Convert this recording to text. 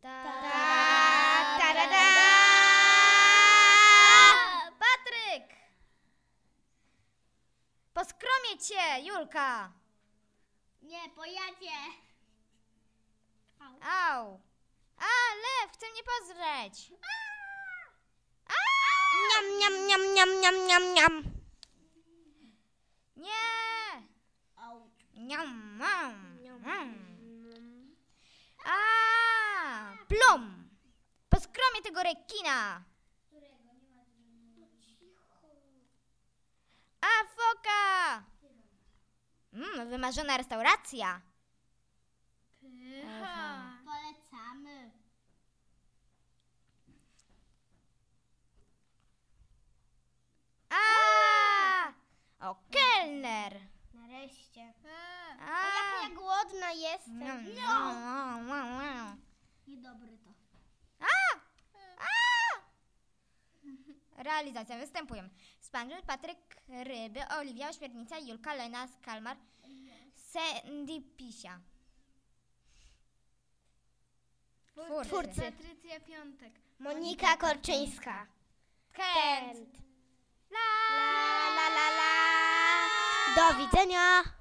Ta, ta, ta, Patryk! Poskromię cię, Julka! Nie, pojadzie. Au. Ale A, lew, chce mnie pozrzeć. Niam, niam, niam, niam, niam, niam, niam. Nie. Au. Niam, mam, niam. Mm. Bum! Poskromię tego rekina! A, foka! Mmm, wymarzona restauracja. Pycha. Polecamy. A! O, kelner! Nareszcie. A, jak ja głodna jestem. No. Niedobry to. A! A! Realizacja. występujemy. SpongeBob, Patryk Ryby, Oliwia Ośmiornica, Julka, Lena Skalmar, Sandy Pisia. Twórcy. Twórcy. Patrycja Piątek. Monika Korczyńska. Kent. La, la, la, la, la. Do widzenia.